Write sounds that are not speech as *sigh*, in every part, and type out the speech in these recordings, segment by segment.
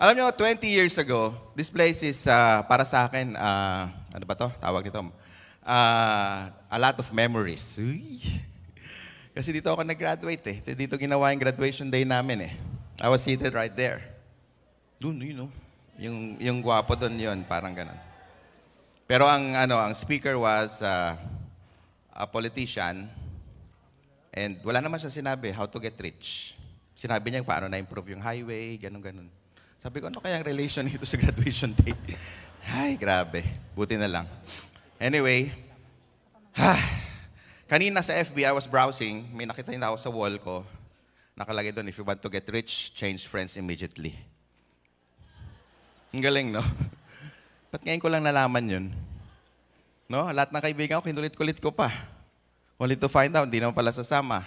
Alam nyo, 20 years ago, this place is uh, para sa akin, uh, ano ba to? Tawag nito. Uh, a lot of memories. Kasi dito ako nag-graduate eh. Dito ginawa yung graduation day namin eh. I was seated right there. Doon, you know. Yung, yung gwapo doon yon parang ganun. Pero ang, ano, ang speaker was uh, a politician and wala naman siya sinabi how to get rich. Sinabi niya paano na-improve yung highway, ganun-ganun. Sabi ko, ano kaya ang relation nito sa graduation day? *laughs* Ay, grabe. Buti na lang. Anyway, ha, ah, kanina sa FB, I was browsing. May nakita na ako sa wall ko. Nakalagay doon, if you want to get rich, change friends immediately. Ang galing, no? Ba't ngayon ko lang nalaman yun? No? Lahat ng kaibigan ko, kinulit-kulit ko pa. Only to find out, hindi naman pala sasama.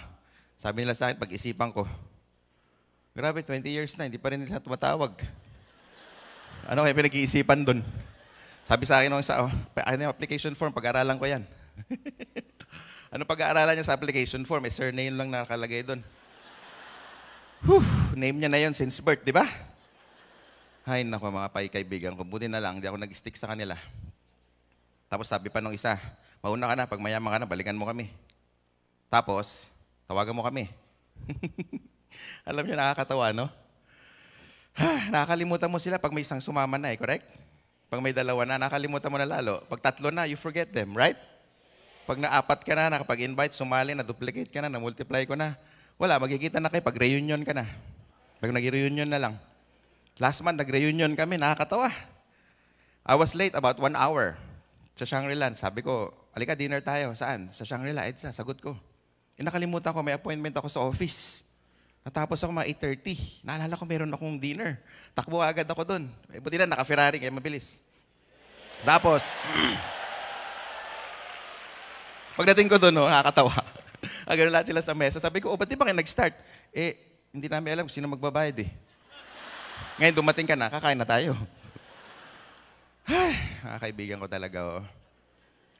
Sabi nila sa akin, pag-isipan ko, Grabe, 20 years na, hindi pa rin nila tumatawag. Ano kaya pinag-iisipan doon? Sabi sa akin nung isa, oh, ano yung application form, pag aaralan ko yan. *laughs* ano pag-aaralan niya sa application form? Eh, surname lang nakalagay doon. Whew, name niya na yon since birth, di ba? Ay, naku, mga paikaibigan ko. Buti na lang, hindi ako nag-stick sa kanila. Tapos sabi pa nung isa, mauna ka na, pag mayaman ka na, balikan mo kami. Tapos, tawagan mo kami. *laughs* Alam niyo, nakakatawa, no? Ha, nakakalimutan mo sila pag may isang sumama na eh, correct? Pag may dalawa na, nakakalimutan mo na lalo. Pag tatlo na, you forget them, right? Pag naapat ka na, nakapag-invite, sumali, na-duplicate ka na, na-multiply ko na. Wala, magkikita na kayo pag reunion ka na. Pag nag-reunion na lang. Last month, nag-reunion kami, nakakatawa. I was late about one hour sa Shangri-La. Sabi ko, alika, dinner tayo. Saan? Sa Shangri-La, Edsa, sagot ko. Inakalimutan eh, ko, may appointment ako sa office. Natapos ako mga 8.30. Naalala ko meron akong dinner. Takbo agad ako doon. Eh, buti na, naka-Ferrari kaya mabilis. Tapos, *clears throat* pagdating ko doon, no, oh, nakakatawa. *laughs* Agad lahat sila sa mesa. Sabi ko, oh, ba't di ba kayo nag-start? Eh, hindi namin alam sino magbabayad eh. Ngayon, dumating ka na, kakain na tayo. *sighs* Ay, mga kaibigan ko talaga, oh.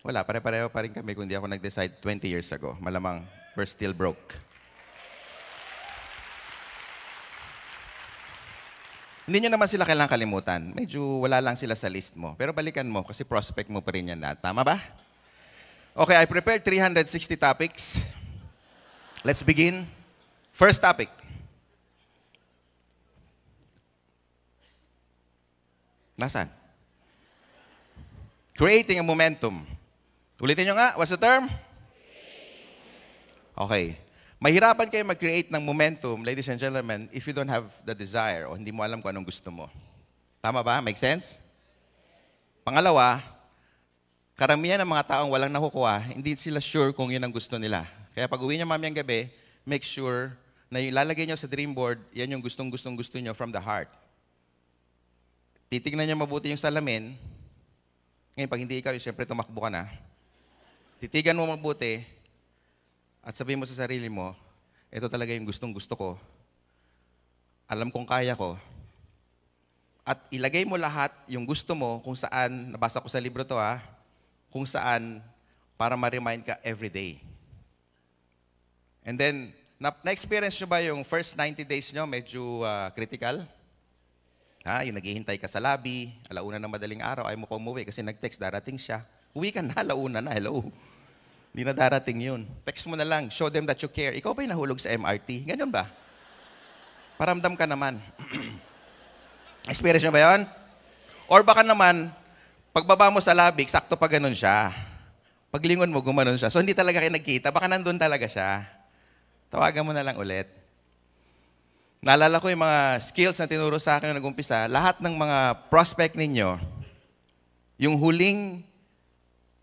Wala, pare-pareho pa rin kami kung di ako nag-decide 20 years ago. Malamang, we're still broke. Hindi nyo naman sila kailangang kalimutan. Medyo wala lang sila sa list mo. Pero balikan mo kasi prospect mo pa rin yan na. Tama ba? Okay, I prepared 360 topics. Let's begin. First topic. Nasaan? Creating a momentum. Ulitin nyo nga, what's the term? Okay. Mahirapan kayo mag-create ng momentum, ladies and gentlemen, if you don't have the desire o hindi mo alam kung anong gusto mo. Tama ba? Make sense? Pangalawa, karamihan ng mga taong walang nakukuha, hindi sila sure kung yun ang gusto nila. Kaya pag uwi niyo mamayang gabi, make sure na yung lalagay niyo sa dream board, yan yung gustong-gustong gusto niyo from the heart. Titignan niyo mabuti yung salamin. Ngayon, pag hindi ikaw, siyempre tumakbo ka na. Titigan mo mabuti, at sabihin mo sa sarili mo, ito talaga yung gustong gusto ko. Alam kong kaya ko. At ilagay mo lahat yung gusto mo kung saan, nabasa ko sa libro to ha, ah, kung saan para ma-remind ka every day. And then, na-experience na nyo ba yung first 90 days nyo medyo uh, critical? Ha? Ah, yung naghihintay ka sa lobby, alauna na madaling araw, ay mo pa umuwi kasi nag-text, darating siya. Uwi ka na, alauna na, hello. Hindi na darating yun. Text mo na lang, show them that you care. Ikaw ba yung nahulog sa MRT? Ganyan ba? Paramdam ka naman. *clears throat* Experience nyo ba yun? Or baka naman, pagbaba mo sa labik, sakto pa ganun siya. Paglingon mo, gumanon siya. So hindi talaga kayo nagkita. Baka nandun talaga siya. Tawagan mo na lang ulit. Naalala ko yung mga skills na tinuro sa akin na nag-umpisa, lahat ng mga prospect ninyo, yung huling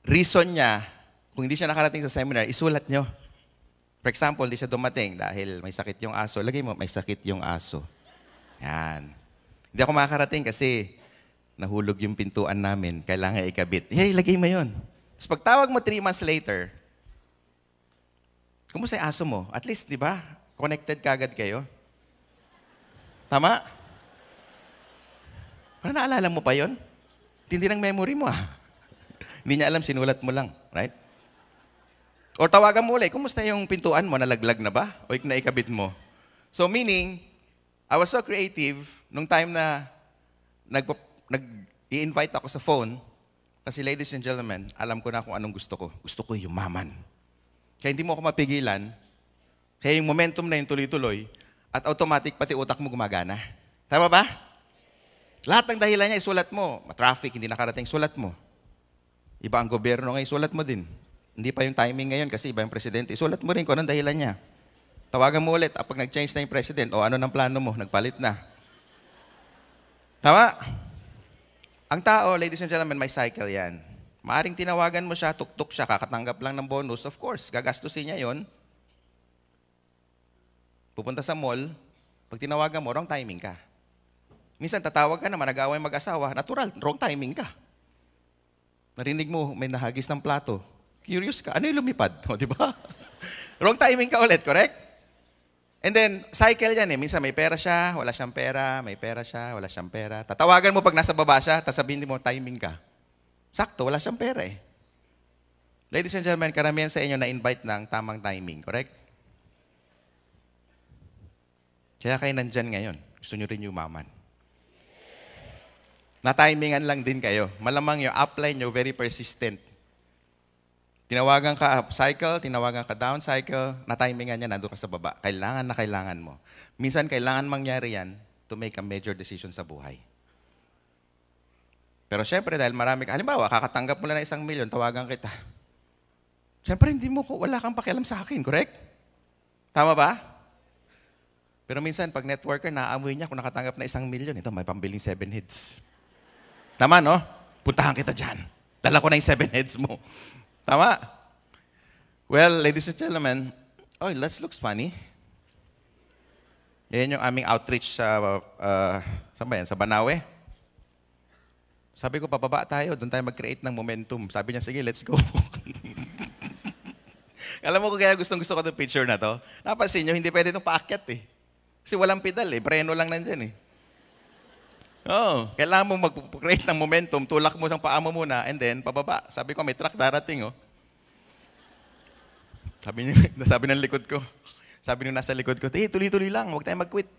reason niya kung hindi siya nakarating sa seminar, isulat nyo. For example, hindi siya dumating dahil may sakit yung aso. Lagay mo, may sakit yung aso. Yan. Hindi ako makakarating kasi nahulog yung pintuan namin. Kailangan ikabit. Hey, lagay mo yun. Tapos pagtawag mo three months later, kumusta yung aso mo? At least, di ba? Connected kagad kayo. Tama? Parang naalala mo pa yon? Hindi ng memory mo ah. *laughs* Hindi niya alam, sinulat mo lang. Right? Or tawagan mo ulit, kumusta yung pintuan mo? Nalaglag na ba? O naikabit mo? So meaning, I was so creative nung time na nag-i-invite ako sa phone. Kasi ladies and gentlemen, alam ko na kung anong gusto ko. Gusto ko yung maman. Kaya hindi mo ako mapigilan. Kaya yung momentum na yung tuloy-tuloy at automatic pati utak mo gumagana. Tama ba? Lahat ng dahilan niya isulat mo. Traffic, hindi nakarating, sulat mo. Iba ang gobyerno ngayon, sulat mo din. Hindi pa yung timing ngayon kasi iba yung presidente. Isulat mo rin kung anong dahilan niya. Tawagan mo ulit kapag ah, nag-change na yung president. O ano ng plano mo? Nagpalit na. Tama? Ang tao, ladies and gentlemen, may cycle yan. Maaring tinawagan mo siya, tuktok siya, kakatanggap lang ng bonus. Of course, gagastusin niya yon. Pupunta sa mall, pag tinawagan mo, wrong timing ka. Minsan tatawag ka naman, nag-away mag-asawa, natural, wrong timing ka. Narinig mo, may nahagis ng plato. Curious ka. Ano yung lumipad? O, *laughs* di ba? Wrong timing ka ulit, correct? And then, cycle yan eh. Minsan may pera siya, wala siyang pera, may pera siya, wala siyang pera. Tatawagan mo pag nasa baba siya, tasabihin mo, timing ka. Sakto, wala siyang pera eh. Ladies and gentlemen, karamihan sa inyo na-invite ng tamang timing, correct? Kaya kayo nandyan ngayon. Gusto nyo rin umaman. Na-timingan lang din kayo. Malamang yung apply nyo, very persistent Tinawagan ka upcycle, ah, tinawagan ka downcycle, na-timingan niya, nandun ka sa baba. Kailangan na kailangan mo. Minsan, kailangan mangyari yan to make a major decision sa buhay. Pero syempre, dahil marami ka, halimbawa, kakatanggap mo lang ng isang milyon, tawagan kita. Syempre, hindi mo, wala kang pakialam sa akin, correct? Tama ba? Pero minsan, pag networker, naamoy niya kung nakatanggap na isang milyon, ito, may pambiling seven heads. Tama, no? Puntahan kita dyan. Dala ko na yung seven heads mo. Tama? Well, ladies and gentlemen, oh, let's looks funny. Yan yung aming outreach sa, uh, ah, sa, ba yan? Sa Banawe. Sabi ko, pababa tayo, doon tayo mag-create ng momentum. Sabi niya, sige, let's go. *laughs* Alam mo kung kaya gustong gusto ko itong picture na to? Napansin niyo, hindi pwede itong paakyat eh. Kasi walang pedal eh, preno lang nandyan eh. Oh, kailangan mo mag-create ng momentum, tulak mo sa paa mo muna, and then pababa. Sabi ko, may truck darating, oh. Sabi niya, *laughs* sabi ng likod ko. Sabi nung nasa likod ko, eh, tuloy-tuloy lang, huwag tayong mag-quit.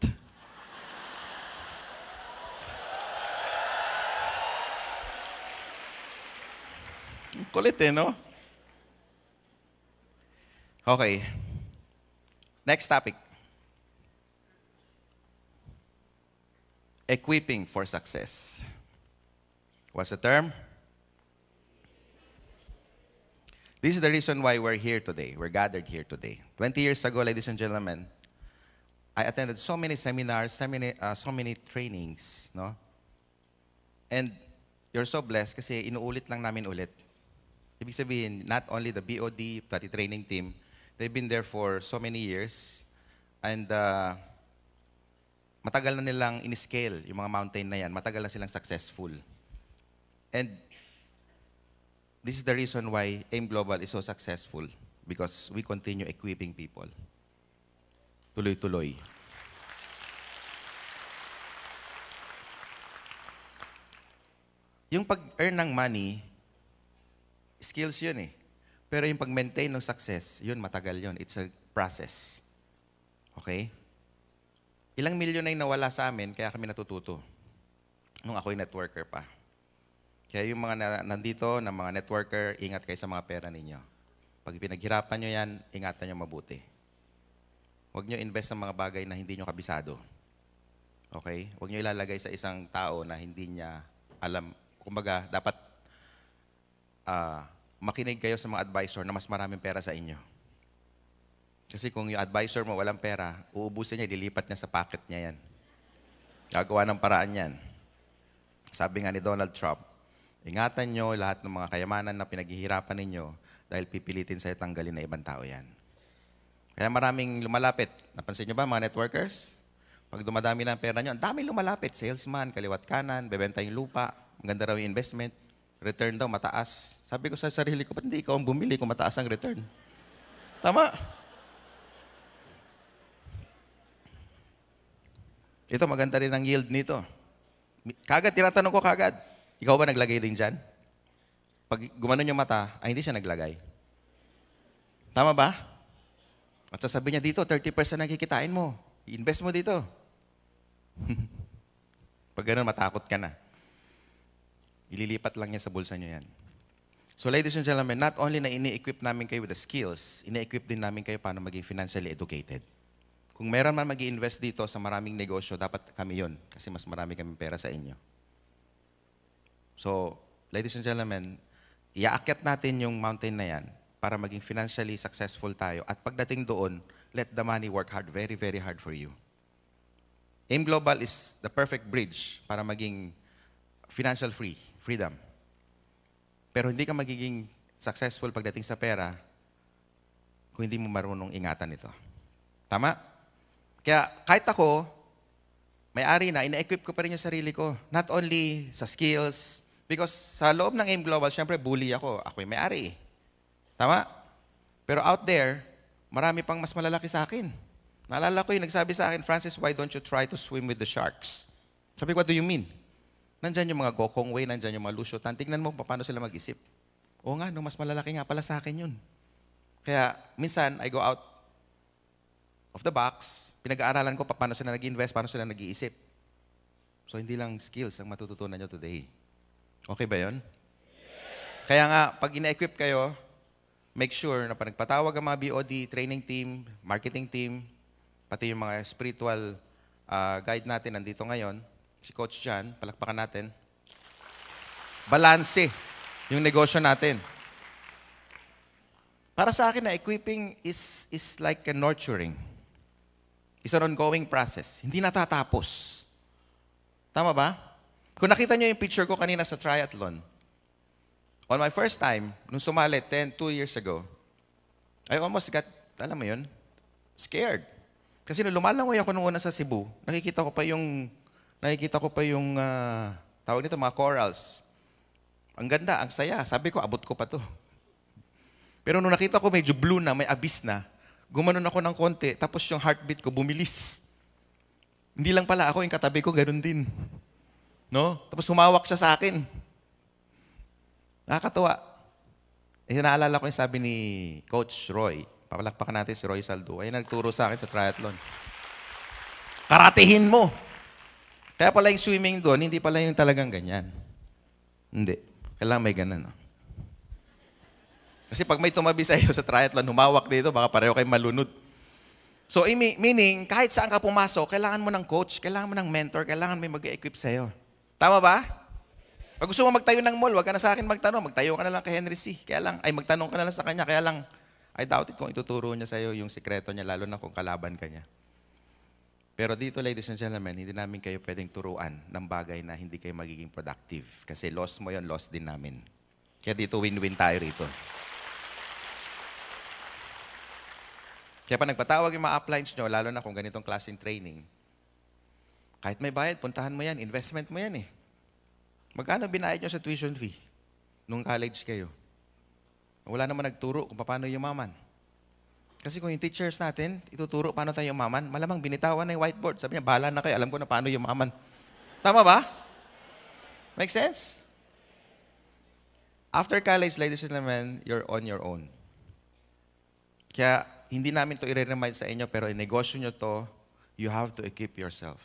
Kulit eh, no? Okay. Next topic. Equipping for success. What's the term? This is the reason why we're here today. We're gathered here today. 20 years ago, ladies and gentlemen, I attended so many seminars, so many, uh, so many trainings, no? And you're so blessed kasi inuulit lang namin ulit. Ibig sabihin, not only the BOD, but the training team, they've been there for so many years. And uh, matagal na nilang in-scale yung mga mountain na yan. Matagal na silang successful. And this is the reason why AIM Global is so successful because we continue equipping people. Tuloy-tuloy. Yung pag-earn ng money, skills yun eh. Pero yung pag-maintain ng success, yun matagal yun. It's a process. Okay? ilang milyon na nawala sa amin, kaya kami natututo. Nung ako'y networker pa. Kaya yung mga na, nandito, na mga networker, ingat kayo sa mga pera ninyo. Pag pinaghirapan nyo yan, ingatan nyo mabuti. Huwag nyo invest sa mga bagay na hindi nyo kabisado. Okay? Huwag nyo ilalagay sa isang tao na hindi niya alam. Kumbaga, dapat uh, makinig kayo sa mga advisor na mas maraming pera sa inyo. Kasi kung yung advisor mo walang pera, uubusin niya, dilipat niya sa pocket niya yan. Gagawa ng paraan yan. Sabi nga ni Donald Trump, ingatan nyo lahat ng mga kayamanan na pinaghihirapan ninyo dahil pipilitin sa'yo tanggalin na ibang tao yan. Kaya maraming lumalapit. Napansin nyo ba mga networkers? Pag dumadami na pera nyo, ang dami lumalapit. Salesman, kaliwat kanan, bebenta yung lupa, maganda raw yung investment, return daw mataas. Sabi ko sa sarili ko, ba't hindi ikaw ang bumili kung mataas ang return? Tama. Ito, maganda rin ang yield nito. Kagad, tinatanong ko kagad. Ikaw ba naglagay din dyan? Pag gumanon yung mata, ay hindi siya naglagay. Tama ba? At sasabi niya dito, 30% ang kikitain mo. Invest mo dito. *laughs* Pag ganun, matakot ka na. Ililipat lang niya sa bulsa niyo yan. So ladies and gentlemen, not only na ini-equip namin kayo with the skills, ini-equip din namin kayo paano maging financially educated. Kung meron man mag invest dito sa maraming negosyo, dapat kami yon kasi mas marami kami pera sa inyo. So, ladies and gentlemen, iaakyat natin yung mountain na yan para maging financially successful tayo. At pagdating doon, let the money work hard, very, very hard for you. AIM Global is the perfect bridge para maging financial free, freedom. Pero hindi ka magiging successful pagdating sa pera kung hindi mo marunong ingatan ito. Tama? Kaya kahit ako, may-ari na, ina-equip ko pa rin yung sarili ko. Not only sa skills, because sa loob ng AIM Global, syempre bully ako. Ako yung may-ari. Eh. Tama? Pero out there, marami pang mas malalaki sa akin. Naalala ko yung nagsabi sa akin, Francis, why don't you try to swim with the sharks? Sabi ko, what do you mean? Nandyan yung mga Gokong Wei, nandyan yung mga Lucio Tan. Tingnan mo paano sila mag-isip. O nga, no, mas malalaki nga pala sa akin yun. Kaya minsan, I go out of the box, pinag-aaralan ko paano sila nag-invest, paano sila nag-iisip. So, hindi lang skills ang matututunan nyo today. Okay ba yon? Kaya nga, pag ina-equip kayo, make sure na panagpatawag ang mga BOD, training team, marketing team, pati yung mga spiritual uh, guide natin nandito ngayon, si Coach Jan, palakpakan natin. Balanse yung negosyo natin. Para sa akin na equipping is, is like a nurturing is an ongoing process. Hindi natatapos. Tama ba? Kung nakita niyo yung picture ko kanina sa triathlon, on my first time, nung sumali 10, 2 years ago, I almost got, alam mo yun, scared. Kasi nung lumalangoy ako nung una sa Cebu, nakikita ko pa yung, nakikita ko pa yung, uh, tawag nito, mga corals. Ang ganda, ang saya. Sabi ko, abot ko pa to. Pero nung nakita ko medyo blue na, may abyss na, gumanon ako ng konti, tapos yung heartbeat ko bumilis. Hindi lang pala ako, yung katabi ko, ganun din. No? Tapos humawak siya sa akin. Nakakatuwa. Eh, naalala ko yung sabi ni Coach Roy. Papalakpakan natin si Roy Saldo. Ay, nagturo sa akin sa triathlon. Karatehin mo! Kaya pala yung swimming doon, hindi pala yung talagang ganyan. Hindi. Kailangan may ganun. No? Ah. Kasi pag may tumabi sa iyo sa triathlon, humawak dito, baka pareho kayo malunod. So, meaning, kahit saan ka pumasok, kailangan mo ng coach, kailangan mo ng mentor, kailangan may mag-equip sa iyo. Tama ba? Pag gusto mo magtayo ng mall, wag ka na sa akin magtanong. Magtayo ka na lang kay Henry C. Kaya lang, ay magtanong ka na lang sa kanya. Kaya lang, I doubt it kung ituturo niya sa iyo yung sikreto niya, lalo na kung kalaban ka niya. Pero dito, ladies and gentlemen, hindi namin kayo pwedeng turuan ng bagay na hindi kayo magiging productive. Kasi loss mo yon loss din namin. Kaya dito, win-win tayo rito. Kaya pa nagpatawag yung mga uplines nyo, lalo na kung ganitong klaseng training, kahit may bayad, puntahan mo yan, investment mo yan eh. Magkano binayad nyo sa tuition fee nung college kayo? Wala naman nagturo kung paano yumaman. Kasi kung yung teachers natin, ituturo paano tayo umaman, malamang binitawan na yung whiteboard. Sabi niya, bahala na kayo, alam ko na paano yumaman. Tama ba? Make sense? After college, ladies and gentlemen, you're on your own. Kaya hindi namin to i-remind sa inyo, pero negosyo nyo to, you have to equip yourself.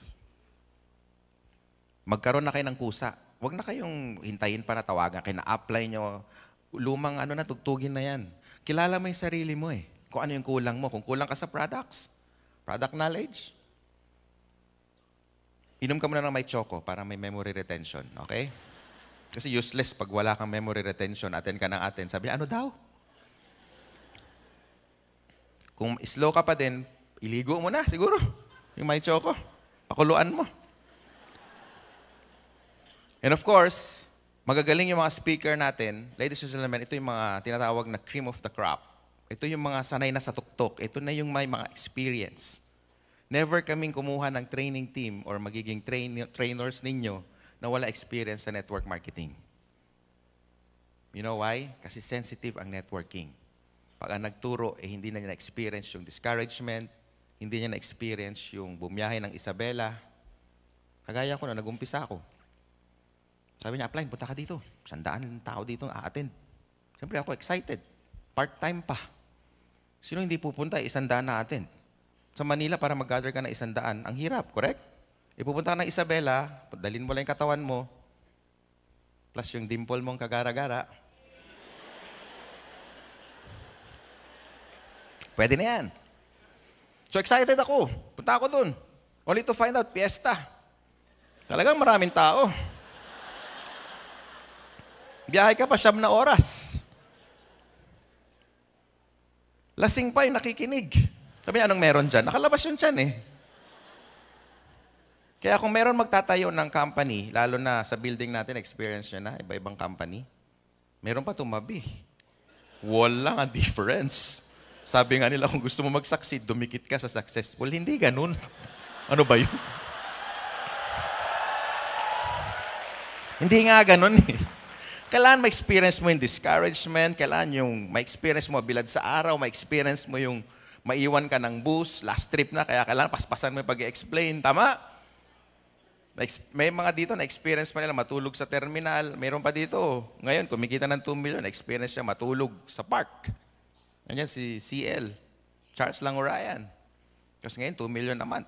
Magkaroon na kayo ng kusa. Huwag na kayong hintayin pa na tawagan kayo, na-apply nyo. Lumang ano na, tugtugin na yan. Kilala mo yung sarili mo eh. Kung ano yung kulang mo. Kung kulang ka sa products, product knowledge. Inom ka muna ng may choco para may memory retention, okay? Kasi useless pag wala kang memory retention, atin ka ng atin. Sabi ano daw? Kung slow ka pa din, iligo mo na siguro. Yung may choco. Pakuluan mo. And of course, magagaling yung mga speaker natin. Ladies and gentlemen, ito yung mga tinatawag na cream of the crop. Ito yung mga sanay na sa tuktok. Ito na yung may mga experience. Never kaming kumuha ng training team or magiging train- trainers ninyo na wala experience sa network marketing. You know why? Kasi sensitive ang networking. Pag nagturo, eh, hindi na niya na-experience yung discouragement, hindi niya na-experience yung bumiyahe ng Isabela. Kagaya ko na, nag-umpisa ako. Sabi niya, apply, punta ka dito. Sandaan ng tao dito ang a-attend. Siyempre ako excited. Part-time pa. Sino hindi pupunta, isandaan na attend. Sa Manila, para mag-gather ka na isandaan, ang hirap, correct? Ipupunta ka ng Isabela, dalin mo lang yung katawan mo, plus yung dimple mong kagara-gara, Pwede na yan. So excited ako. Punta ako doon. Only to find out, piyesta. Talagang maraming tao. Biyahe ka pa siyam na oras. Lasing pa yung nakikinig. Sabi niya, anong meron dyan? Nakalabas yun dyan eh. Kaya kung meron magtatayo ng company, lalo na sa building natin, experience nyo na, iba-ibang company, meron pa tumabi. Wala ang difference. Sabi nga nila, kung gusto mo mag-succeed, dumikit ka sa successful. Hindi ganun. Ano ba yun? Hindi nga ganun eh. Kailangan ma-experience mo yung discouragement, kailangan yung ma-experience mo bilad sa araw, ma-experience mo yung maiwan ka ng bus, last trip na, kaya kailangan paspasan mo yung pag-explain. Tama? May mga dito na experience pa nila matulog sa terminal. Meron pa dito. Ngayon, kumikita ng 2 million, experience niya matulog sa park. Nandiyan si CL, Charles Langurayan. Kasi ngayon, 2 million a month.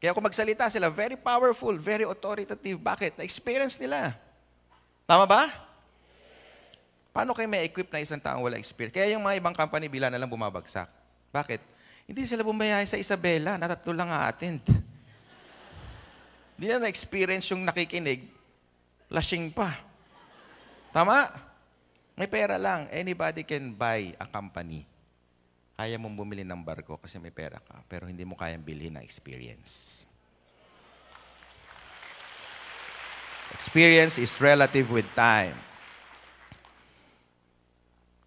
Kaya kung magsalita sila, very powerful, very authoritative. Bakit? Na-experience nila. Tama ba? Paano kayo may equip na isang taong wala experience? Kaya yung mga ibang company bila na lang bumabagsak. Bakit? Hindi sila bumayay sa Isabela, natatlo lang a-attend. Hindi na na-experience yung nakikinig, lashing pa. Tama? May pera lang. Anybody can buy a company. Kaya mong bumili ng barko kasi may pera ka, pero hindi mo kayang bilhin ang experience. Experience is relative with time.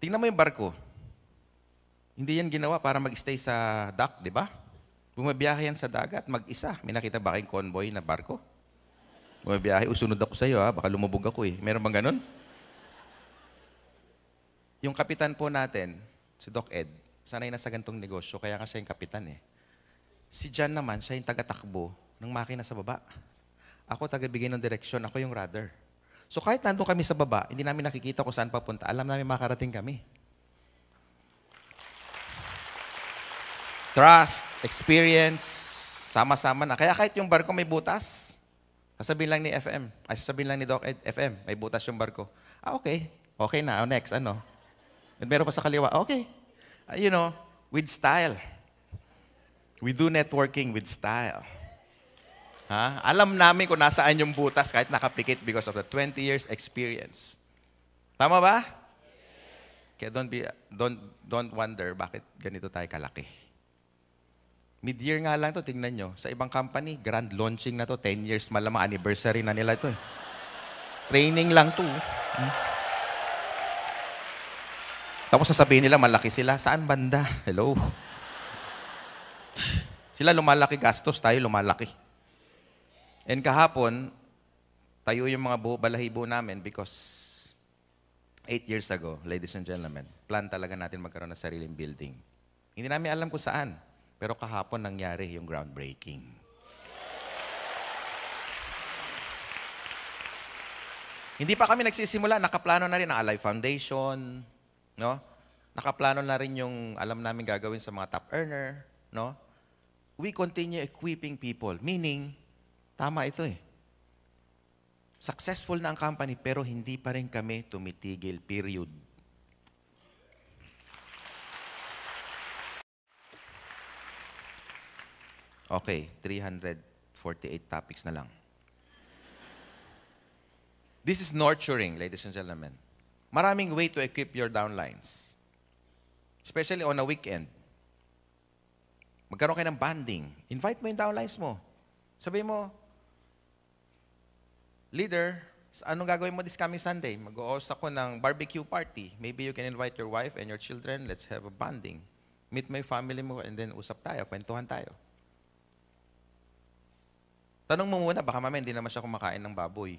Tingnan mo yung barko. Hindi yan ginawa para mag-stay sa dock, di ba? Bumabiyahe yan sa dagat, mag-isa. May nakita ba kayong convoy na barko? Bumabiyahe, usunod ako sa iyo ha, baka lumubog ako eh. Meron bang ganun? Yung kapitan po natin, si Doc Ed, sanay na sa gantong negosyo, kaya kasi yung kapitan eh. Si John naman, siya yung tagatakbo ng makina sa baba. Ako tagabigay ng direksyon, ako yung rudder. So kahit nandun kami sa baba, hindi namin nakikita kung saan papunta. Alam namin makarating kami. Trust, experience, sama-sama na. Kaya kahit yung barko may butas, sasabihin lang ni FM, ay sasabihin lang ni Doc Ed, FM, may butas yung barko. Ah, okay. Okay na. O, next, ano? At meron pa sa kaliwa, okay. Uh, you know, with style. We do networking with style. Ha? Alam namin kung nasaan yung butas kahit nakapikit because of the 20 years experience. Tama ba? Kaya don't, be, don't, don't wonder bakit ganito tayo kalaki. Mid-year nga lang to, tingnan nyo. Sa ibang company, grand launching na to. 10 years malamang anniversary na nila ito. Eh. Training lang to. Hmm? Tapos sasabihin nila, malaki sila. Saan banda? Hello? Sila lumalaki gastos, tayo lumalaki. And kahapon, tayo yung mga buho, balahibo namin because eight years ago, ladies and gentlemen, plan talaga natin magkaroon ng sariling building. Hindi namin alam kung saan. Pero kahapon nangyari yung groundbreaking. Hindi pa kami nagsisimula, nakaplano na rin ang Alive Foundation, No? Nakaplano na rin yung alam namin gagawin sa mga top earner, no? We continue equipping people. Meaning, tama ito eh. Successful na ang company pero hindi pa rin kami tumitigil, period. Okay, 348 topics na lang. This is nurturing, ladies and gentlemen. Maraming way to equip your downlines. Especially on a weekend. Magkaroon kayo ng bonding. Invite mo yung downlines mo. Sabi mo, leader, anong gagawin mo this coming Sunday? Mag-o-host ako ng barbecue party. Maybe you can invite your wife and your children. Let's have a bonding. Meet my family mo and then usap tayo, kwentuhan tayo. Tanong mo muna, baka mamaya hindi naman siya kumakain ng baboy.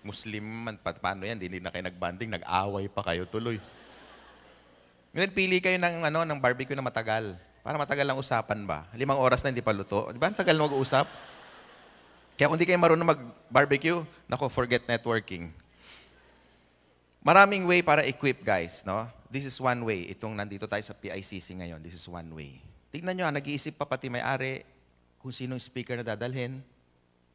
Muslim man, pa, paano yan? Hindi na kayo nagbanding, nag-away pa kayo tuloy. Ngayon, pili kayo ng, ano, ng barbecue na matagal. Para matagal lang usapan ba? Limang oras na hindi pa luto. Di ba? Ang tagal na mag-uusap. Kaya kung hindi kayo marunong mag-barbecue, nako, forget networking. Maraming way para equip, guys. No? This is one way. Itong nandito tayo sa PICC ngayon. This is one way. Tignan nyo, ah, nag-iisip pa pati may-ari kung sino yung speaker na dadalhin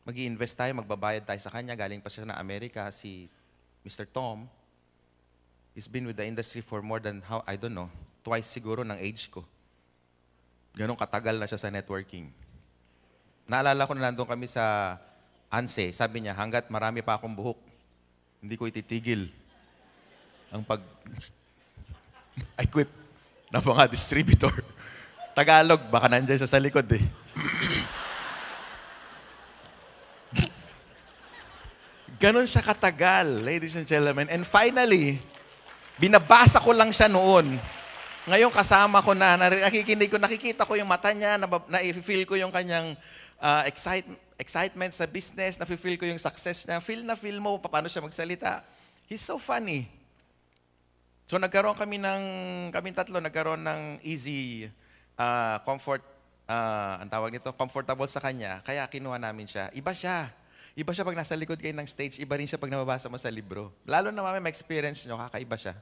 mag invest tayo, magbabayad tayo sa kanya, galing pa siya na Amerika, si Mr. Tom, he's been with the industry for more than, how I don't know, twice siguro ng age ko. Ganong katagal na siya sa networking. Naalala ko na nandun kami sa ANSE, sabi niya, hanggat marami pa akong buhok, hindi ko ititigil ang pag equip *laughs* na mga distributor. *laughs* Tagalog, baka nandiyan siya sa likod eh. *clears throat* Ganon siya katagal, ladies and gentlemen. And finally, binabasa ko lang siya noon. Ngayon kasama ko na, nakikinig ko, nakikita ko yung mata niya, na-feel ko yung kanyang uh, ah, excitement, excitement sa business, na-feel ko yung success niya. Feel na feel mo paano siya magsalita. He's so funny. So nagkaroon kami ng, kami tatlo, nagkaroon ng easy uh, comfort, uh, ang tawag nito, comfortable sa kanya. Kaya kinuha namin siya. Iba siya. Iba siya pag nasa likod kayo ng stage, iba rin siya pag nababasa mo sa libro. Lalo na mami, ma-experience nyo, kakaiba siya.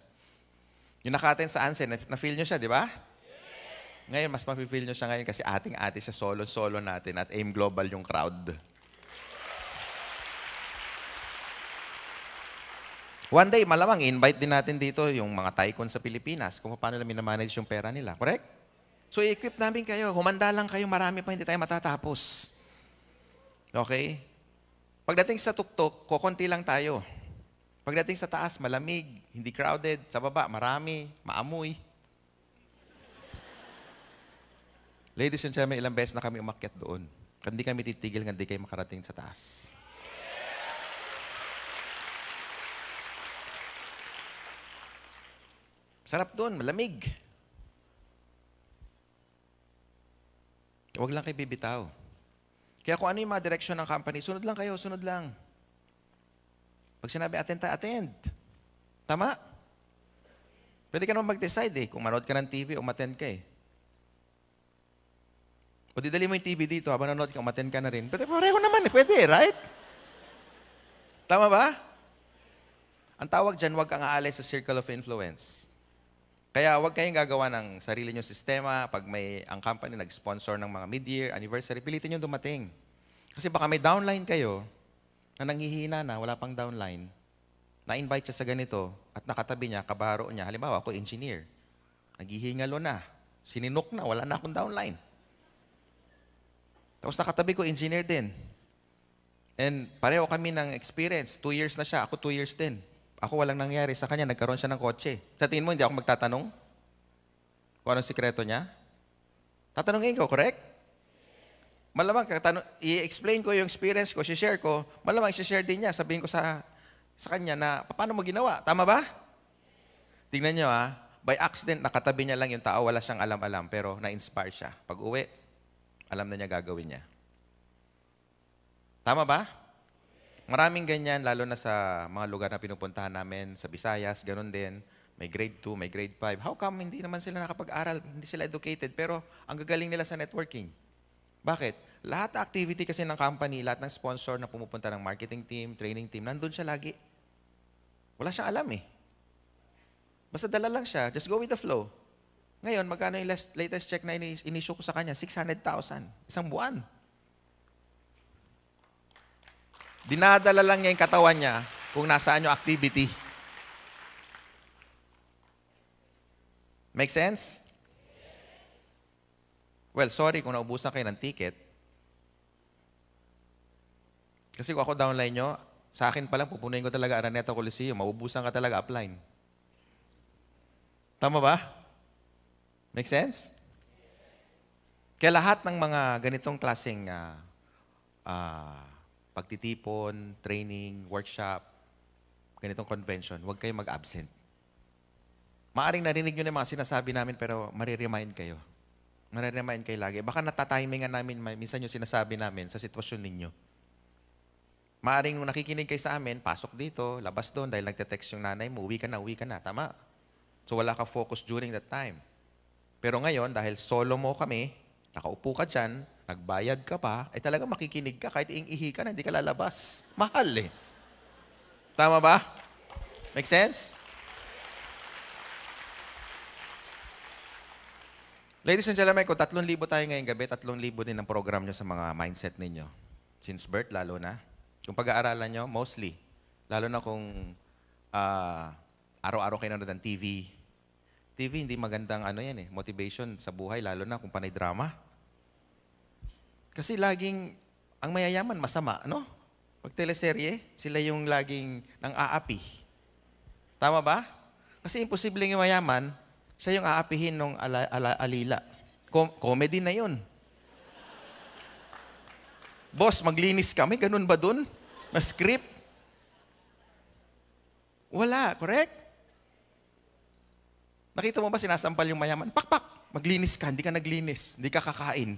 Yung nakaten sa Ansen, na-feel nyo siya, di ba? Ngayon, mas ma-feel nyo siya ngayon kasi ating-ate siya solo-solo natin at AIM Global yung crowd. One day, malamang invite din natin dito yung mga tycoon sa Pilipinas kung paano nila minamanage yung pera nila. Correct? So, i-equip namin kayo. Humanda lang kayo. Marami pa hindi tayo matatapos. Okay? Pagdating sa tuktok, kokonti lang tayo. Pagdating sa taas, malamig, hindi crowded. Sa baba, marami, maamoy. Ladies and gentlemen, ilang beses na kami umakyat doon. Hindi kami titigil, hindi kayo makarating sa taas. Sarap doon, malamig. Huwag lang kayo bibitaw. Kaya kung ano yung mga direksyon ng company, sunod lang kayo, sunod lang. Pag sinabi attend tayo, attend. Tama? Pwede ka naman mag-decide eh, kung manood ka ng TV o maten ka eh. O di dali mo yung TV dito habang nanood ka, umaten ka na rin. Pwede, pareho naman eh, pwede right? Tama ba? Ang tawag dyan, huwag kang aalay sa circle of influence. Kaya huwag kayong gagawa ng sarili nyo sistema. Pag may ang company nag-sponsor ng mga mid-year, anniversary, pilitin nyo dumating. Kasi baka may downline kayo na nanghihina na, wala pang downline, na-invite siya sa ganito at nakatabi niya, kabaro niya. Halimbawa, ako engineer. Naghihingalo na. Sininok na, wala na akong downline. Tapos nakatabi ko, engineer din. And pareho kami ng experience. Two years na siya, ako two years din. Ako walang nangyari. Sa kanya, nagkaroon siya ng kotse. Sa tingin mo, hindi ako magtatanong? Kung anong sikreto niya? Tatanungin ko, correct? Malamang, i-explain ko yung experience ko, si-share ko, malamang si-share din niya. Sabihin ko sa, sa kanya na, paano mo ginawa? Tama ba? Tingnan niyo ha, by accident, nakatabi niya lang yung tao, wala siyang alam-alam, pero na-inspire siya. Pag uwi, alam na niya gagawin niya. Tama ba? Maraming ganyan, lalo na sa mga lugar na pinupuntahan namin, sa Visayas, ganun din. May grade 2, may grade 5. How come hindi naman sila nakapag-aral, hindi sila educated, pero ang gagaling nila sa networking? Bakit? Lahat ng activity kasi ng company, lahat ng sponsor na pumupunta ng marketing team, training team, nandun siya lagi. Wala siyang alam eh. Basta dala lang siya, just go with the flow. Ngayon, magkano yung last, latest check na inisyo ko sa kanya? 600,000. Isang buwan. Dinadala lang niya yung katawan niya kung nasaan yung activity. Make sense? Well, sorry kung naubusan kayo ng ticket. Kasi kung ako downline nyo, sa akin pa lang, pupunuin ko talaga Araneta Coliseum. Maubusan ka talaga upline. Tama ba? Make sense? Kaya lahat ng mga ganitong klaseng uh, uh, pagtitipon, training, workshop, ganitong convention, huwag kayong mag-absent. Maaring narinig nyo na mga sinasabi namin pero mariremind kayo. Mariremind kayo lagi. Baka natatimingan namin minsan yung sinasabi namin sa sitwasyon ninyo. Maaring nung nakikinig kayo sa amin, pasok dito, labas doon dahil nagte-text yung nanay mo, uwi ka na, uwi ka na. Tama. So wala ka focus during that time. Pero ngayon, dahil solo mo kami, nakaupo ka dyan, nagbayad ka pa, ay eh, talaga makikinig ka kahit iing ka na, hindi ka lalabas. Mahal eh. Tama ba? Make sense? Ladies and gentlemen, kung 3,000 tayo ngayong gabi, 3,000 din ang program nyo sa mga mindset ninyo. Since birth, lalo na. Kung pag-aaralan nyo, mostly. Lalo na kung uh, araw-araw kayo nanonood ng TV. TV, hindi magandang ano yan eh, motivation sa buhay, lalo na kung panay drama. Kasi laging, ang mayayaman masama, no? Pag teleserye, sila yung laging nang aapi. Tama ba? Kasi imposible yung mayaman, siya yung aapihin ng ala, ala, alila. Com- comedy na yun. Boss, maglinis kami? Ganun ba dun? Na script? Wala, correct? Nakita mo ba sinasampal yung mayaman? Pakpak! Maglinis ka, hindi ka naglinis, hindi ka kakain.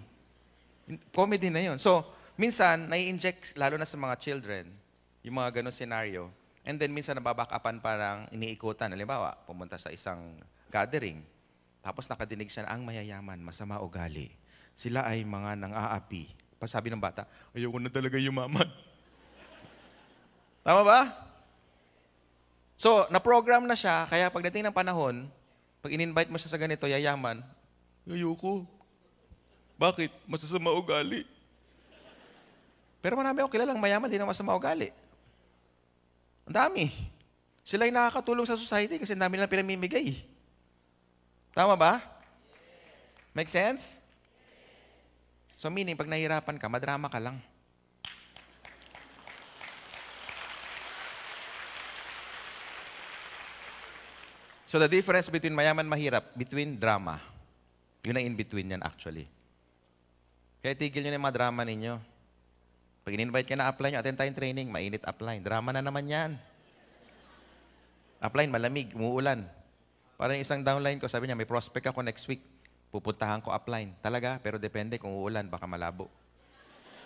Comedy na yun. So, minsan, nai-inject, lalo na sa mga children, yung mga ganong scenario. And then, minsan nababakapan parang iniikutan. Halimbawa, pumunta sa isang gathering. Tapos nakadinig siya na ang mayayaman, masama ugali. Sila ay mga nang-aapi. Pasabi ng bata, ayaw ko na talaga yumaman. *laughs* Tama ba? So, na-program na siya, kaya pagdating ng panahon, pag in-invite mo siya sa ganito, yayaman, ayoko. Bakit? Masasama ugali. Pero marami akong kilalang mayaman, di na masama ugali. Ang dami. Sila'y nakakatulong sa society kasi ang dami nilang pinamimigay. Tama ba? Make sense? So meaning, pag nahirapan ka, madrama ka lang. So the difference between mayaman mahirap, between drama. Yun ang in-between yan actually. Kaya tigil nyo na yung mga drama ninyo. Pag in-invite ka na apply nyo, attend tayong training, mainit apply. Drama na naman yan. Apply, malamig, umuulan. Parang isang downline ko, sabi niya, may prospect ako next week. Pupuntahan ko upline. Talaga, pero depende kung uulan, baka malabo.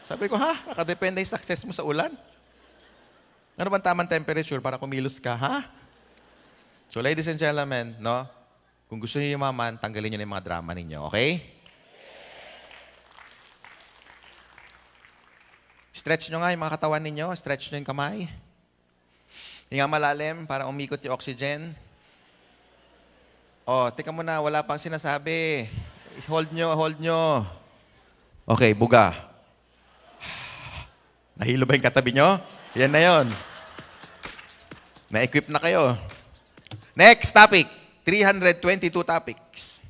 Sabi ko, ha? Nakadepende yung success mo sa ulan? Ano bang tamang temperature para kumilos ka, ha? So ladies and gentlemen, no? Kung gusto niyo yumaman, tanggalin niyo na yung mga drama ninyo, okay? Stretch nyo nga yung mga katawan ninyo. Stretch nyo yung kamay. Hinga malalim para umikot yung oxygen. Oh, teka muna, wala pang sinasabi. Hold nyo, hold nyo. Okay, buga. Nahilo ba yung katabi nyo? Yan na yon. Na-equip na kayo. Next topic. 322 topics.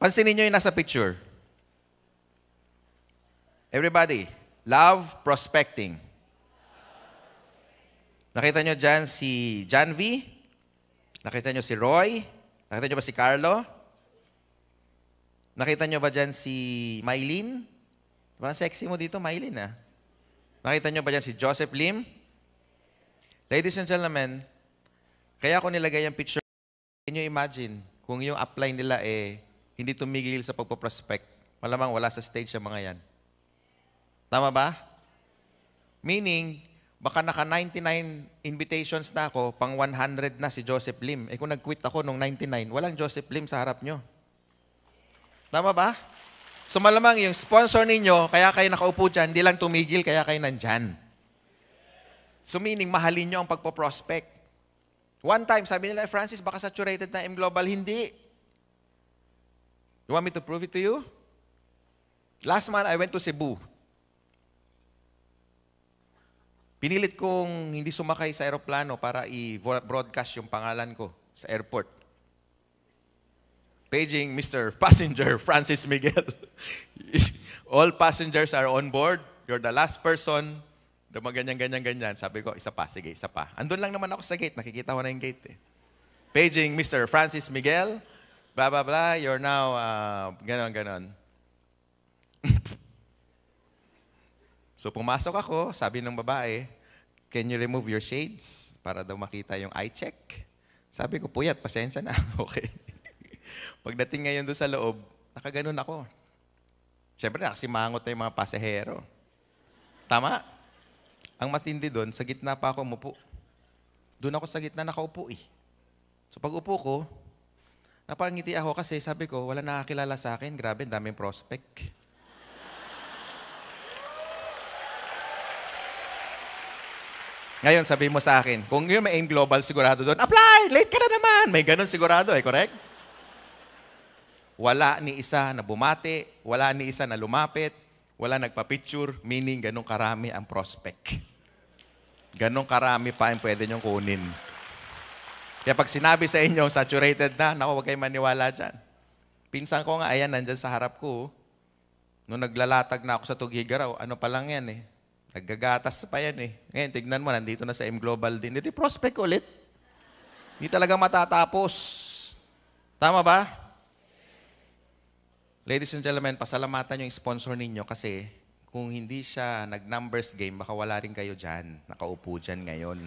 Pansinin nyo yung nasa picture. Everybody, Love prospecting. Nakita nyo dyan si John V. Nakita nyo si Roy. Nakita nyo ba si Carlo? Nakita nyo ba dyan si Mylene? Parang diba, sexy mo dito, Mylene ah. Nakita nyo ba dyan si Joseph Lim? Ladies and gentlemen, kaya ako nilagay ang picture. Can you imagine kung yung apply nila eh, hindi tumigil sa pagpo-prospect? Malamang wala sa stage yung mga yan. Tama ba? Meaning, baka naka 99 invitations na ako, pang 100 na si Joseph Lim. Eh kung nag-quit ako nung 99, walang Joseph Lim sa harap nyo. Tama ba? So malamang yung sponsor ninyo, kaya kayo nakaupo dyan, hindi lang tumigil, kaya kayo nandyan. So meaning, mahalin nyo ang pagpo-prospect. One time, sabi nila, eh, Francis, baka saturated na M Global. Hindi. You want me to prove it to you? Last month, I went to Cebu. Pinilit kong hindi sumakay sa aeroplano para i-broadcast yung pangalan ko sa airport. Paging Mr. Passenger Francis Miguel. *laughs* All passengers are on board. You're the last person. Ganyan, ganyan, ganyan. Sabi ko, isa pa. Sige, isa pa. Andun lang naman ako sa gate. Nakikita ko na yung gate eh. Paging Mr. Francis Miguel. Blah, blah, blah. You're now, uh, ganon, ganon. *laughs* So pumasok ako, sabi ng babae, can you remove your shades? Para daw makita yung eye check. Sabi ko, puyat, pasensya na. *laughs* okay. Pagdating ngayon doon sa loob, nakaganon ako. Siyempre, nakasimangot na yung mga pasahero. Tama? Ang matindi doon, sa gitna pa ako umupo. Doon ako sa gitna nakaupo eh. So pag upo ko, napangiti ako kasi sabi ko, wala nakakilala sa akin. Grabe, daming prospect. Ngayon, sabi mo sa akin, kung yun may aim global, sigurado doon, apply! Late ka na naman! May ganun sigurado, eh, correct? Wala ni isa na bumati, wala ni isa na lumapit, wala nagpa-picture, meaning ganun karami ang prospect. Ganun karami pa ang pwede niyong kunin. Kaya pag sinabi sa inyo, saturated na, naku, huwag kayong maniwala dyan. Pinsan ko nga, ayan, nandyan sa harap ko. Oh. Nung naglalatag na ako sa Tugigaraw, ano pa lang yan eh, Naggagatas pa yan eh. Ngayon, tignan mo, nandito na sa M Global din. Hindi, prospect ulit. Hindi talaga matatapos. Tama ba? Ladies and gentlemen, pasalamatan yung sponsor ninyo kasi kung hindi siya nag-numbers game, baka wala rin kayo dyan. Nakaupo dyan ngayon.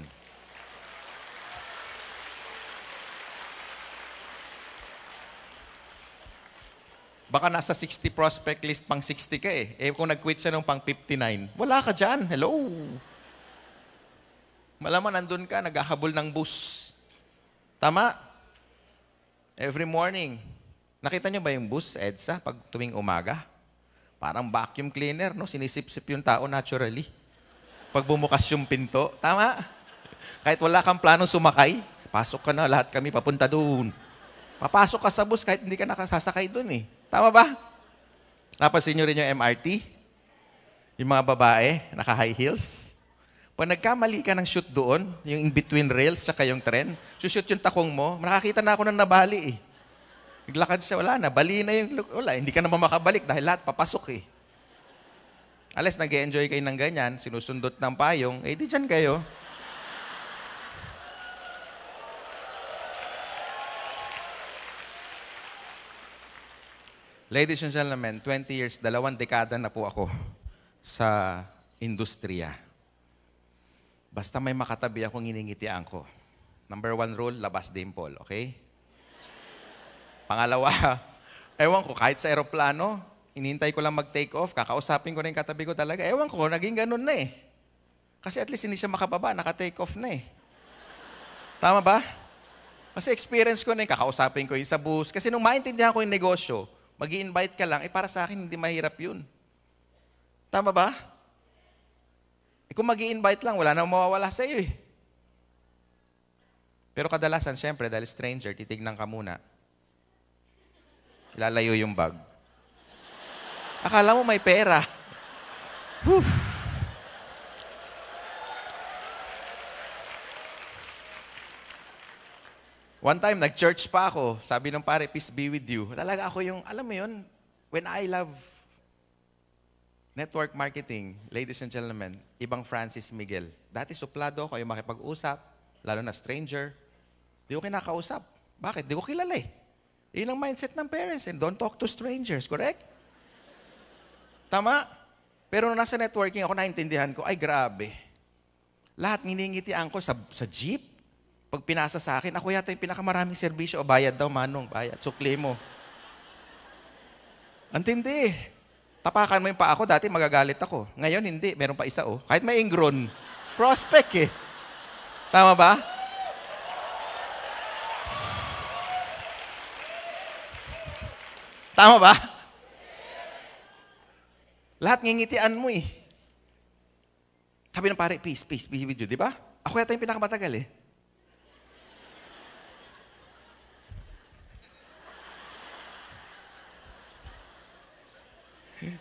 Baka nasa 60 prospect list pang 60 ka eh. Eh kung nag-quit siya nung pang 59, wala ka dyan. Hello. Malaman nandun ka, naghahabol ng bus. Tama? Every morning. Nakita nyo ba yung bus, EDSA, pag tuwing umaga? Parang vacuum cleaner, no? Sinisip-sip yung tao naturally. Pag bumukas yung pinto. Tama? Kahit wala kang planong sumakay, pasok ka na, lahat kami papunta doon. Papasok ka sa bus kahit hindi ka nakasasakay doon eh. Tama ba? Napansin nyo rin yung MRT? Yung mga babae, naka-high heels. Pag nagkamali ka ng shoot doon, yung in-between rails tsaka yung tren, shoot yung takong mo, nakakita na ako ng nabali eh. Naglakad siya, wala na, bali na yung, wala, hindi ka naman makabalik dahil lahat papasok eh. Alas nag enjoy kayo ng ganyan, sinusundot ng payong, eh di dyan kayo. Ladies and gentlemen, 20 years, dalawang dekada na po ako sa industriya. Basta may makatabi ako, iningitian ko. Number one rule, labas dimple, okay? Pangalawa, *laughs* ewan ko, kahit sa aeroplano, inintay ko lang mag-take off, kakausapin ko na yung katabi ko talaga. Ewan ko, naging ganun na eh. Kasi at least hindi siya makababa, naka-take off na eh. Tama ba? Kasi experience ko na eh, kakausapin ko yung sa bus. Kasi nung maintindihan ko yung negosyo, mag invite ka lang, eh para sa akin hindi mahirap yun. Tama ba? Eh kung mag invite lang, wala na mawawala sa iyo eh. Pero kadalasan, syempre, dahil stranger, titignan ka muna. Lalayo yung bag. Akala mo may pera. Whew. One time, nag-church pa ako. Sabi ng pare, peace be with you. Talaga ako yung, alam mo yun, when I love network marketing, ladies and gentlemen, ibang Francis Miguel. Dati suplado ako, yung makipag-usap, lalo na stranger. Di ko kinakausap. Bakit? Di ko kilala eh. Yun ang mindset ng parents. And don't talk to strangers, correct? Tama? Pero nung nasa networking ako, naintindihan ko, ay grabe. Lahat nginingitian ko sa, sa jeep, pag pinasa sa akin, ako yata yung pinakamaraming serbisyo. O bayad daw, manong, bayad. Sukli mo. Antindi. Tapakan mo yung pa ako, dati magagalit ako. Ngayon, hindi. Meron pa isa, oh. Kahit may ingron. Prospect, eh. Tama ba? Tama ba? Lahat ngingitian mo eh. Sabi ng pare, peace, peace, peace with you, di ba? Ako yata yung pinakamatagal eh.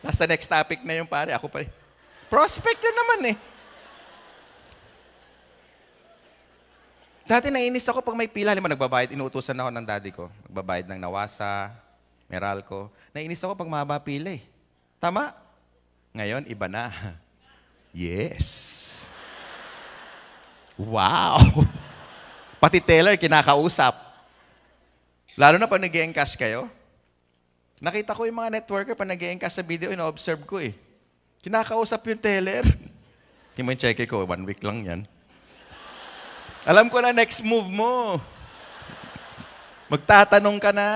Nasa next topic na yung pare. Ako pa rin. Prospect na naman eh. Dati nainis ako pag may pila. Lima, nagbabayad. Inuutusan ako ng daddy ko. Nagbabayad ng Nawasa, Meralco. Nainis ako pag mahaba pila eh. Tama? Ngayon, iba na. *laughs* Yes. Wow. *laughs* Pati teller, kinakausap. Lalo na pag nag-encash kayo. Nakita ko yung mga networker pa nag sa video, ino-observe ko eh. Kinakausap yung teller. Hindi mo yung check eh, ko, one week lang yan. Alam ko na next move mo. Magtatanong ka na.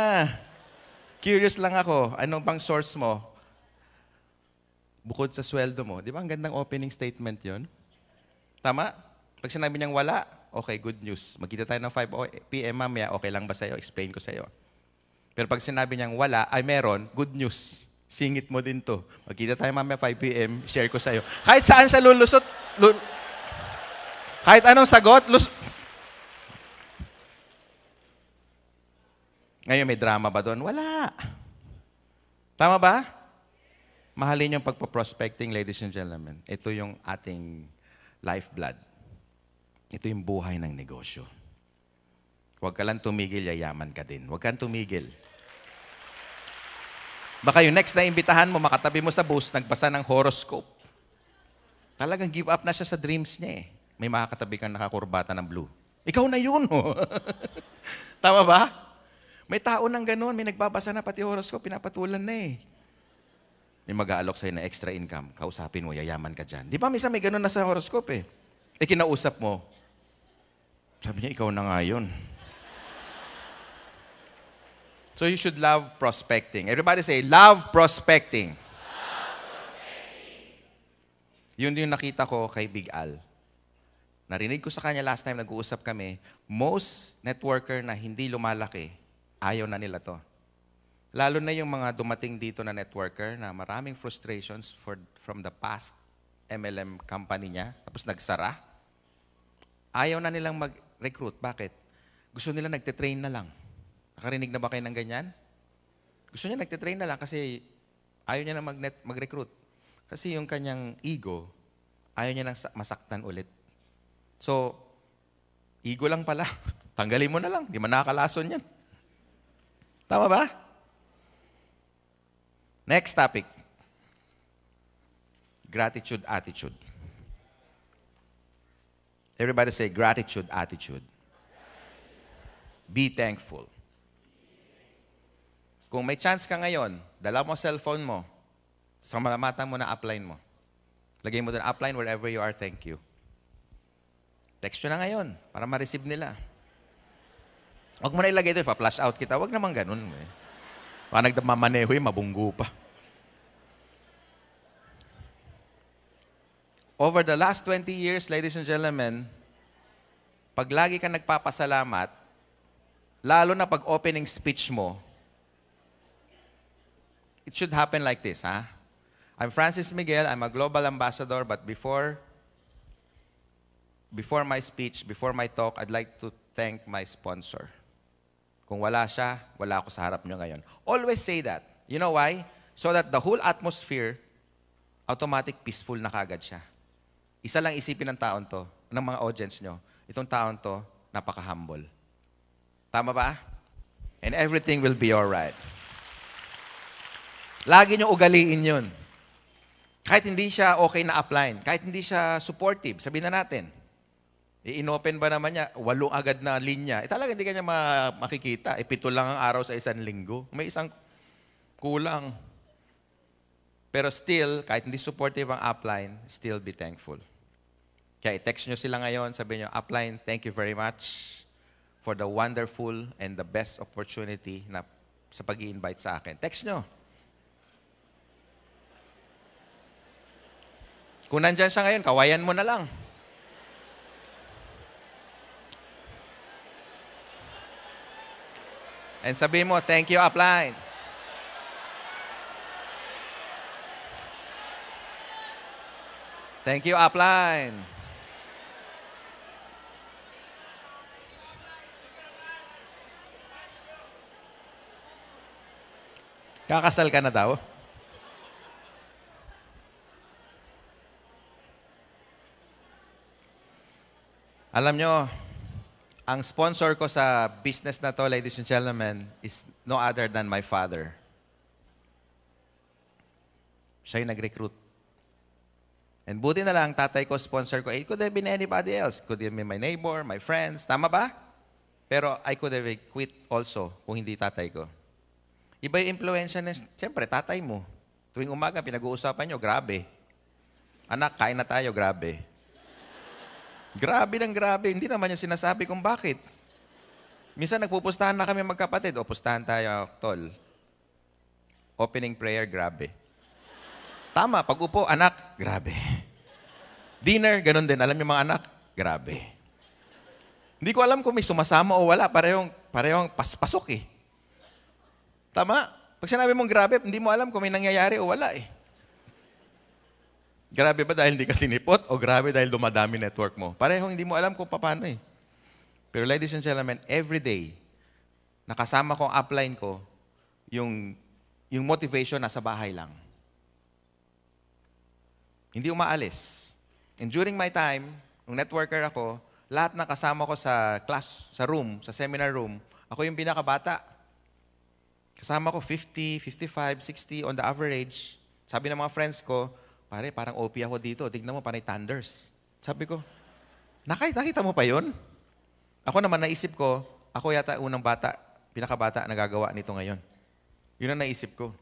Curious lang ako, anong bang source mo? Bukod sa sweldo mo. Di ba ang gandang opening statement yon? Tama? Pag sinabi niyang wala, okay, good news. Magkita tayo ng 5 eh, p.m. mamaya, okay lang ba sa'yo? Explain ko sa'yo. Pero pag sinabi niyang wala, ay meron, good news. Singit mo din to. Magkita tayo mamaya 5 p.m., share ko sa'yo. Kahit saan siya lulusot, lul- kahit anong sagot, lus- Ngayon may drama ba doon? Wala. Tama ba? Mahalin yung pagpo-prospecting, ladies and gentlemen. Ito yung ating lifeblood. Ito yung buhay ng negosyo. Huwag ka lang tumigil, yayaman ka din. Huwag kang tumigil. Baka yung next na imbitahan mo, makatabi mo sa bus, nagbasa ng horoscope. Talagang give up na siya sa dreams niya eh. May makakatabi kang nakakurbata ng blue. Ikaw na yun, oh. *laughs* Tama ba? May tao nang ganun, may nagbabasa na pati horoscope, pinapatulan na eh. May mag-aalok sa'yo na extra income, kausapin mo, yayaman ka dyan. Di ba, minsan may ganun na sa horoscope eh. E kinausap mo, sabi niya, ikaw na nga yun. So you should love prospecting. Everybody say, love prospecting. Love prospecting. Yun yung nakita ko kay Big Al. Narinig ko sa kanya last time nag-uusap kami, most networker na hindi lumalaki, ayaw na nila to. Lalo na yung mga dumating dito na networker na maraming frustrations for, from the past MLM company niya, tapos nagsara. Ayaw na nilang mag-recruit. Bakit? Gusto nila nagte-train na lang. Nakarinig na ba kayo ng ganyan? Gusto niya nagtitrain na lang kasi ayaw niya na magnet, mag-recruit. Kasi yung kanyang ego, ayaw niya nang masaktan ulit. So, ego lang pala. *laughs* Tanggalin mo na lang. Di man nakakalason yan. Tama ba? Next topic. Gratitude attitude. Everybody say gratitude attitude. Be thankful. Kung may chance ka ngayon, dala mo cellphone mo, sa malamatan mo na upline mo. Lagay mo doon, upline wherever you are, thank you. Text nyo na ngayon para ma-receive nila. Huwag mo na ilagay doon, pa-flash out kita. Huwag naman ganun. Eh. Baka nagmamaneho yung eh, mabunggo pa. Over the last 20 years, ladies and gentlemen, pag lagi ka nagpapasalamat, lalo na pag opening speech mo, it should happen like this, huh? I'm Francis Miguel. I'm a global ambassador, but before before my speech, before my talk, I'd like to thank my sponsor. Kung wala siya, wala ako sa harap nyo ngayon. Always say that. You know why? So that the whole atmosphere, automatic peaceful na kagad siya. Isa lang isipin ng taon to, ng mga audience nyo, itong taon to, napaka-humble. Tama ba? And everything will be alright. Lagi nyo ugaliin yun. Kahit hindi siya okay na upline, kahit hindi siya supportive, sabihin na natin, i-inopen ba naman niya, walong agad na linya, eh talaga hindi kanya makikita. Eh, pito lang ang araw sa isang linggo. May isang kulang. Pero still, kahit hindi supportive ang upline, still be thankful. Kaya i-text nyo sila ngayon, sabihin nyo, upline, thank you very much for the wonderful and the best opportunity na sa pag-i-invite sa akin. Text nyo. Kung nandyan sa ngayon, kawayan mo na lang. And sabi mo, thank you, upline. Thank you, upline. Kakasal ka na daw? Alam nyo, ang sponsor ko sa business na to, ladies and gentlemen, is no other than my father. Siya yung nag-recruit. And buti na lang, tatay ko, sponsor ko. It could have been anybody else. Could have been my neighbor, my friends. Tama ba? Pero I could have quit also kung hindi tatay ko. Iba yung impluensya na, siyempre, tatay mo. Tuwing umaga, pinag-uusapan nyo, grabe. Anak, kain na tayo, grabe. Grabe ng grabe. Hindi naman niya sinasabi kung bakit. Minsan nagpupustahan na kami magkapatid. O, pustahan tayo, tol. Opening prayer, grabe. Tama, pag upo, anak, grabe. Dinner, ganun din. Alam yung mga anak, grabe. Hindi ko alam kung may sumasama o wala. Parehong, parehong paspasok eh. Tama? Pag sinabi mong grabe, hindi mo alam kung may nangyayari o wala eh. Grabe ba dahil hindi ka sinipot o grabe dahil dumadami network mo? Parehong hindi mo alam kung paano eh. Pero ladies and gentlemen, every day, nakasama ko upline ko, yung, yung motivation nasa bahay lang. Hindi umaalis. And during my time, nung networker ako, lahat na kasama ko sa class, sa room, sa seminar room, ako yung pinakabata. Kasama ko 50, 55, 60 on the average. Sabi ng mga friends ko, Pare, parang OP ako dito. Tignan mo, panay thunders. Sabi ko, nakita, nakita mo pa yon? Ako naman naisip ko, ako yata unang bata, pinakabata na gagawa nito ngayon. Yun ang naisip ko.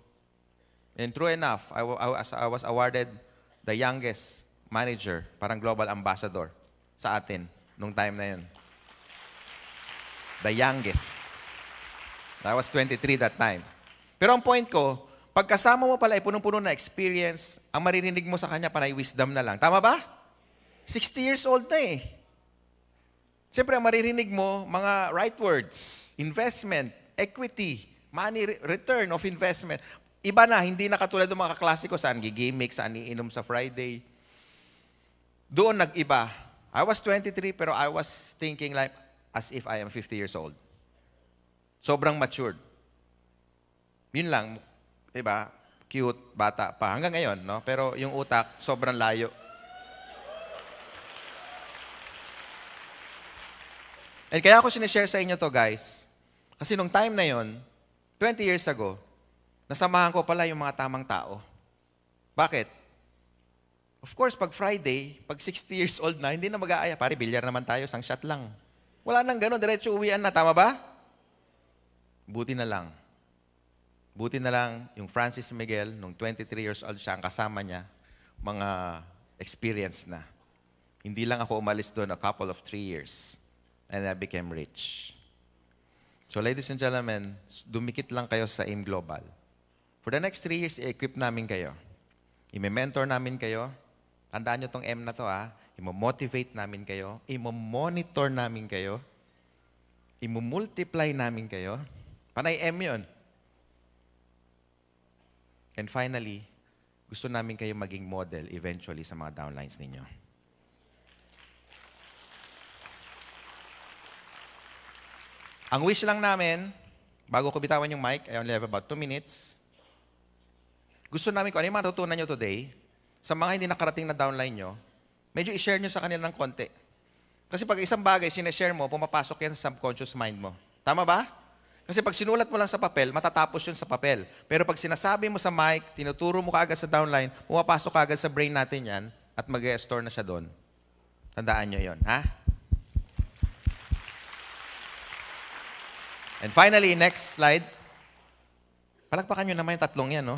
And true enough, I, I, I was awarded the youngest manager, parang global ambassador sa atin nung time na yun. The youngest. I was 23 that time. Pero ang point ko, Pagkasama mo pala ay eh, punong-puno na experience, ang maririnig mo sa kanya panay wisdom na lang. Tama ba? 60 years old na eh. Siyempre, ang maririnig mo, mga right words, investment, equity, money return of investment. Iba na, hindi na katulad ng mga kaklase ko, saan gigimik, saan iinom sa Friday. Doon nag-iba. I was 23 pero I was thinking like as if I am 50 years old. Sobrang matured. Yun lang, 'di diba? Cute bata pa hanggang ngayon, no? Pero yung utak sobrang layo. And kaya ako sinishare sa inyo to, guys. Kasi nung time na yon, 20 years ago, nasamahan ko pala yung mga tamang tao. Bakit? Of course, pag Friday, pag 60 years old na, hindi na mag-aaya. Pare, bilyar naman tayo, sang shot lang. Wala nang ganun, diretso uwian na, tama ba? Buti na lang Buti na lang, yung Francis Miguel, nung 23 years old siya, ang kasama niya, mga experience na. Hindi lang ako umalis doon a couple of three years. And I became rich. So ladies and gentlemen, dumikit lang kayo sa AIM Global. For the next three years, i-equip namin kayo. I-mentor namin kayo. Tandaan nyo tong M na to ha. Ah. I-motivate namin kayo. I-monitor namin kayo. I-multiply namin kayo. Panay M yun. And finally, gusto namin kayo maging model eventually sa mga downlines ninyo. Ang wish lang namin, bago ko bitawan yung mic, I only have about two minutes. Gusto namin kung ano yung matutunan nyo today, sa mga hindi nakarating na downline nyo, medyo i-share nyo sa kanila ng konti. Kasi pag isang bagay sinashare mo, pumapasok yan sa subconscious mind mo. Tama ba? Kasi pag sinulat mo lang sa papel, matatapos yun sa papel. Pero pag sinasabi mo sa mic, tinuturo mo kaagad sa downline, pumapasok kaagad sa brain natin yan at mag -e store na siya doon. Tandaan nyo yon, ha? And finally, next slide. Palakpakan nyo naman yung tatlong yan, no?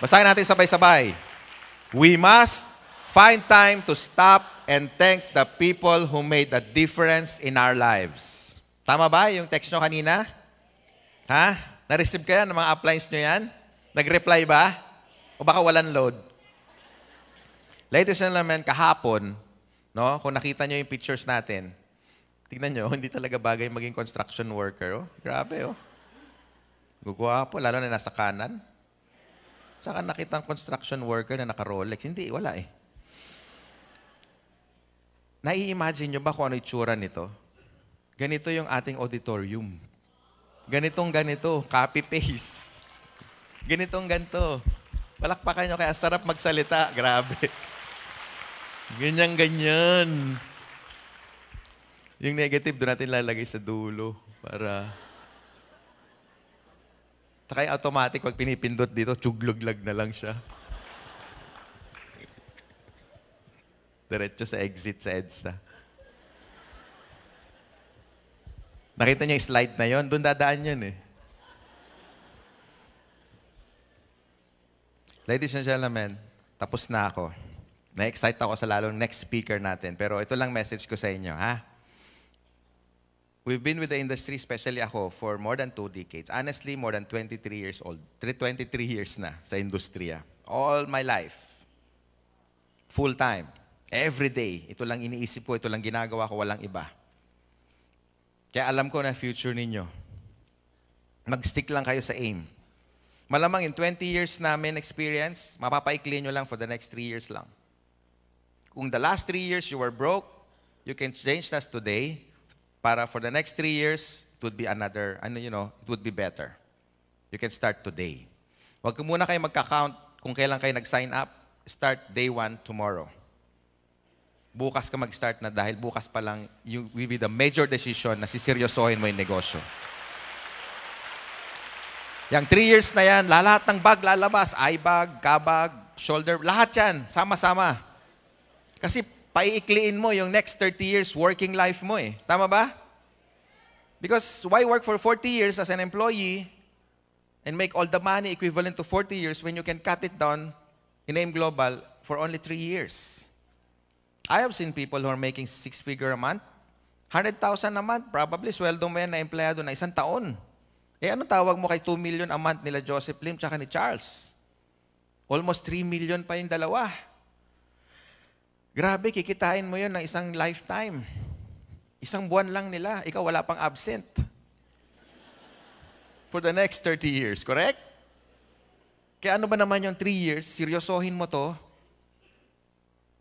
Basahin natin sabay-sabay. We must find time to stop and thank the people who made a difference in our lives. Tama ba yung text nyo kanina? Ha? Na-receive kaya ng mga appliance nyo yan? Nag-reply ba? O baka walang load? Ladies and gentlemen, kahapon, no, kung nakita nyo yung pictures natin, tignan nyo, *laughs* hindi talaga bagay maging construction worker. Oh. Grabe, oh. Guguha po, lalo na nasa kanan. Saka nakita ang construction worker na naka-Rolex. Hindi, wala eh. Nai-imagine nyo ba kung ano itsura nito? Ganito yung ating auditorium. Ganitong ganito, copy-paste. *laughs* Ganitong ganito. Palakpakan nyo, kaya sarap magsalita. *laughs* Grabe. Ganyan, ganyan. Yung negative, doon natin lalagay sa dulo para... Tsaka automatic, pag pinipindot dito, tsugloglag na lang siya. Diretso sa exit sa EDSA. Nakita niyo yung slide na yon, doon dadaan yan eh. Ladies and gentlemen, tapos na ako. Na-excite ako sa lalong next speaker natin. Pero ito lang message ko sa inyo, ha? We've been with the industry, especially ako, for more than two decades. Honestly, more than 23 years old. 23 years na sa industriya. All my life. Full time. Every day, ito lang iniisip ko, ito lang ginagawa ko, walang iba. Kaya alam ko na future ninyo. Mag-stick lang kayo sa aim. Malamang in 20 years namin experience, mapapaikli nyo lang for the next 3 years lang. Kung the last 3 years you were broke, you can change that today para for the next 3 years, it would be another, ano you know, it would be better. You can start today. Huwag muna kayo magka-count kung kailan kayo nag-sign up. Start day 1 tomorrow bukas ka mag-start na dahil bukas pa lang yung will be the major decision na siseryosohin mo yung negosyo. Yang three years na yan, lahat ng bag lalabas, eye bag, kabag, shoulder, lahat yan, sama-sama. Kasi paiikliin mo yung next 30 years working life mo eh. Tama ba? Because why work for 40 years as an employee and make all the money equivalent to 40 years when you can cut it down in AIM Global for only 3 years? I have seen people who are making six-figure a month. 100,000 a month, probably sweldo mo yan na empleyado na isang taon. Eh ano tawag mo kay 2 million a month nila Joseph Lim tsaka ni Charles? Almost 3 million pa yung dalawa. Grabe, kikitain mo yun ng isang lifetime. Isang buwan lang nila, ikaw wala pang absent. For the next 30 years, correct? Kaya ano ba naman yung 3 years, seryosohin mo to,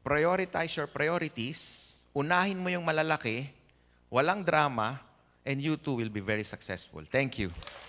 Prioritize your priorities. Unahin mo yung malalaki. Walang drama. And you too will be very successful. Thank you.